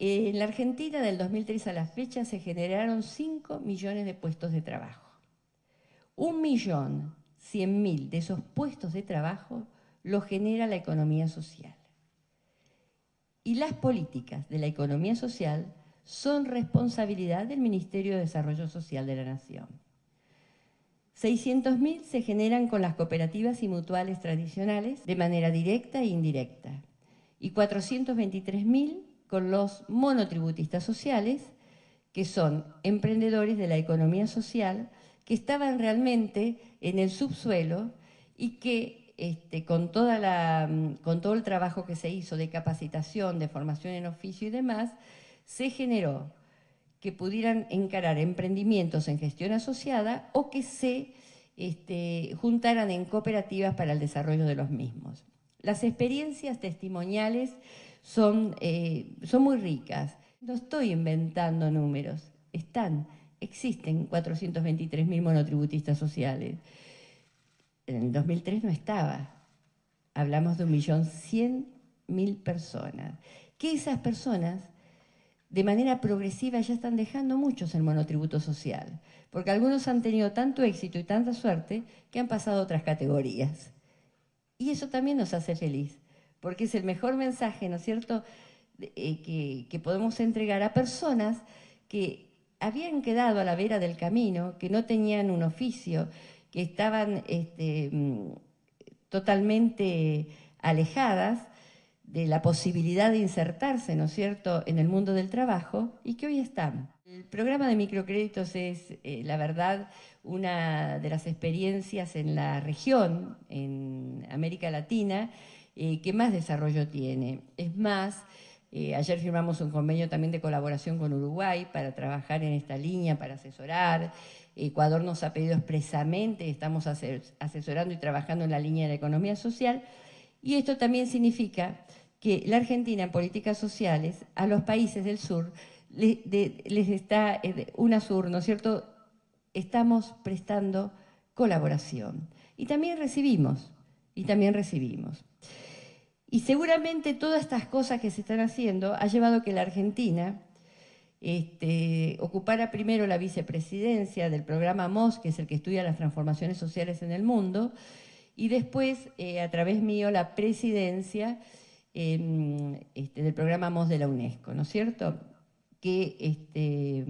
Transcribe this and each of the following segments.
En la Argentina, del 2003 a la fecha, se generaron 5 millones de puestos de trabajo. Un millón 100 mil de esos puestos de trabajo los genera la economía social. Y las políticas de la economía social son responsabilidad del Ministerio de Desarrollo Social de la Nación. 600.000 se generan con las cooperativas y mutuales tradicionales de manera directa e indirecta y 423.000 con los monotributistas sociales, que son emprendedores de la economía social, que estaban realmente en el subsuelo y que este, con, toda la, mm, con todo el trabajo que se hizo de capacitación, de formación en oficio y demás, se generó que pudieran encarar emprendimientos en gestión asociada o que se este, juntaran en cooperativas para el desarrollo de los mismos. Las experiencias testimoniales eh, son, muy ricas. No estoy inventando números, están, existen 423.000 monotributistas sociales. En 2003 no estaba, hablamos de 1.100.000 personas, que esas personas de manera progresiva ya están dejando muchos el monotributo social, porque algunos han tenido tanto éxito y tanta suerte que han pasado a otras categorías. Y eso también nos hace feliz porque es el mejor mensaje, ¿no es cierto?, eh, que, podemos entregar a personas que habían quedado a la vera del camino, que no tenían un oficio, que estaban este, mm, totalmente alejadas de la posibilidad de insertarse, ¿no es cierto?, en el mundo del trabajo y que hoy están. El programa de microcréditos es, eh, la verdad, una de las experiencias en la región, en América Latina, eh, que más desarrollo tiene. Es más, eh, ayer firmamos un convenio también de colaboración con Uruguay para trabajar en esta línea, para asesorar. Ecuador nos ha pedido expresamente, estamos asesorando y trabajando en la línea de la economía social. Y esto también significa que la Argentina en políticas sociales a los países del sur les, está eh, una sur, ¿no es cierto? Estamos prestando colaboración. Y también recibimos, y también recibimos. Y seguramente todas estas cosas que se están haciendo ha llevado a que la Argentina este, ocupara primero la vicepresidencia del programa MOS, que es el que estudia las transformaciones sociales en el mundo, y después, eh, a través mío, la presidencia em, este, del programa MOS de la UNESCO, ¿no es cierto? Que este,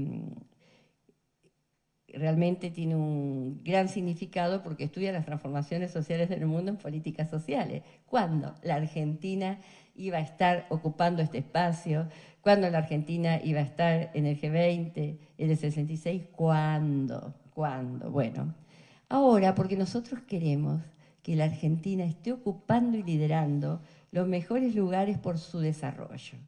realmente tiene un gran significado porque estudia las transformaciones sociales del mundo en políticas sociales. ¿Cuándo la Argentina iba a estar ocupando este espacio? ¿Cuándo la Argentina iba a estar en el G20, en el 66? ¿Cuándo? ¿Cuándo? Bueno, ahora porque nosotros queremos que la Argentina esté ocupando y liderando los mejores lugares por su desarrollo.